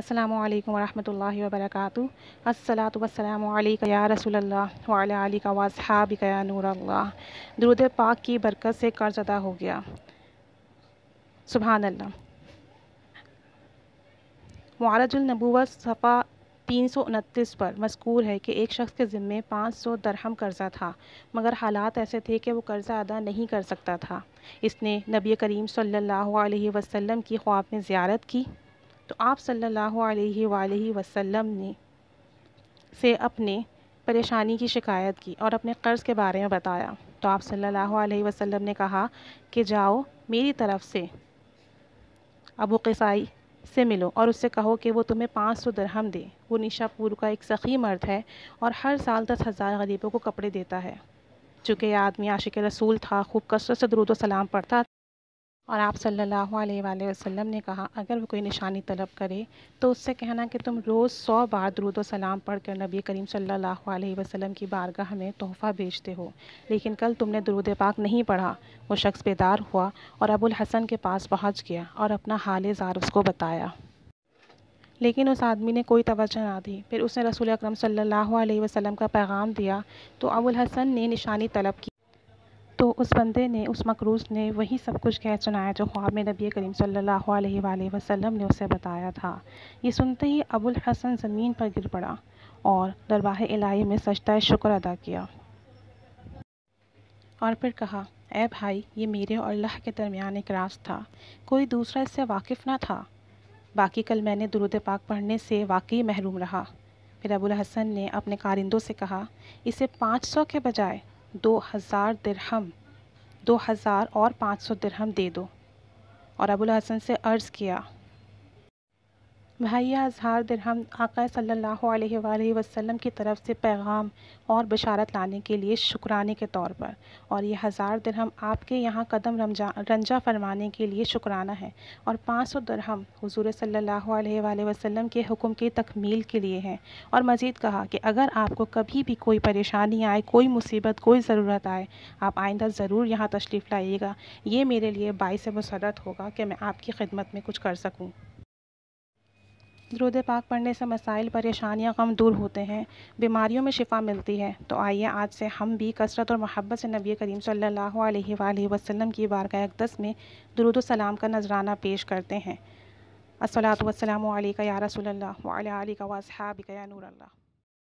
अल्लाम वरहमल वबरक असलातम या रसूल वाली नूर दरुद पाक की बरकत से कर्ज अदा हो गया सुबहान अल्लाह मारजुलनबूत सफ़ा तीन सौ उनतीस पर मस्कूर है कि एक शख्स के ज़िम्मे पाँच सौ दरहम कर्ज़ा था मगर हालात ऐसे थे कि वो कर्ज़ा अदा नहीं कर सकता था इसने नबी करीम सल्ला वसम की ख्वाब में ज़्यारत की तो आप सल्लल्लाहु अलैहि सल्ला वसल्लम ने से अपने परेशानी की शिकायत की और अपने कर्ज़ के बारे में बताया तो आप सल्लल्लाहु अलैहि वसल्लम ने कहा कि जाओ मेरी तरफ़ से अबू कसाई से मिलो और उससे कहो कि वो तुम्हें पाँच सौ दरहम दे वो निशापुर का एक सखी मर्द है और हर साल दस हज़ार गरीबों को कपड़े देता है चूँकि यह आदमी आशिक रसूल था खूब कसरत से दरुद सलाम पढ़ता और आप सल्लल्लाहु अलैहि वसल्लम ने कहा अगर वो कोई निशानी तलब करे तो उससे कहना कि तुम रोज़ सौ बार दरूद सलाम पढ़कर नबी करीम सल्लल्लाहु अलैहि वसल्लम की बारगाह में तोहफ़ा भेजते हो लेकिन कल तुमने दरूद पाक नहीं पढ़ा वो शख्स बेदार हुआ और अबुल हसन के पास पहुँच गया और अपना हाल ज़ार उसको बताया लेकिन उस आदमी ने कोई तवज्जो ना दी फिर उसने रसूल अकरम सल्लल्लाहु अलैहि वसल्लम का पैगाम दिया तो अबुल हसन ने निशानी तलब की उस बंदे ने उस मकरूज़ ने वही सब कुछ कह सुनाया जो ख्वाब में नबी करीम सल्लल्लाहु अलैहि वसल्लम ने उसे बताया था ये सुनते ही अबुल हसन ज़मीन पर गिर पड़ा और दरबाह इलाही में सजदा शुक्र अदा किया और फिर कहा ऐ भाई ये मेरे और अल्लाह के दरमियान एक रास था कोई दूसरा इससे वाकिफ़ ना था बाकी कल मैंने दुरुद पाक पढ़ने से वाकई महरूम रहा फिर अबुल हसन ने अपने कारिंदों से कहा इसे पाँच सौ के बजाय दो हज़ार दिरहम दो हज़ार और पाँच सौ दिरहम दे दो और अबुल हसन से अर्ज़ किया भाई अजहार दरहम आका सल्लल्लाहु अलैहि वसल्लम की तरफ से पैगाम और बशारत लाने के लिए शुक्राने के तौर पर और यह हज़ार दरहम आपके यहाँ कदम रमजा रंजा फरमाने के लिए शुक्राना है और पाँच सौ दरहम हजूर सल्ला वसम के हुक्म की तकमील के लिए हैं और मज़ीद कहा कि अगर आपको कभी भी कोई परेशानी आए कोई मुसीबत कोई ज़रूरत आए आप आइंदा ज़रूर यहाँ तशरीफ़ लाइएगा ये मेरे लिए बाईस मसरत होगा कि मैं आपकी खिदमत में कुछ कर सकूँ दुरुद पाक पढ़ने से मसाइल परेशानियाँ कम दूर होते हैं बीमारियों में शिफा मिलती है तो आइए आज से हम भी कसरत और मोहब्बत से नबी करीम सल्लल्लाहु अलैहि वसल्लम की बारगाह अकदस में दुरुद सलाम का नजराना पेश करते हैं असलात वसलाम या रसोल्ला वाल वासहाबिक या नूर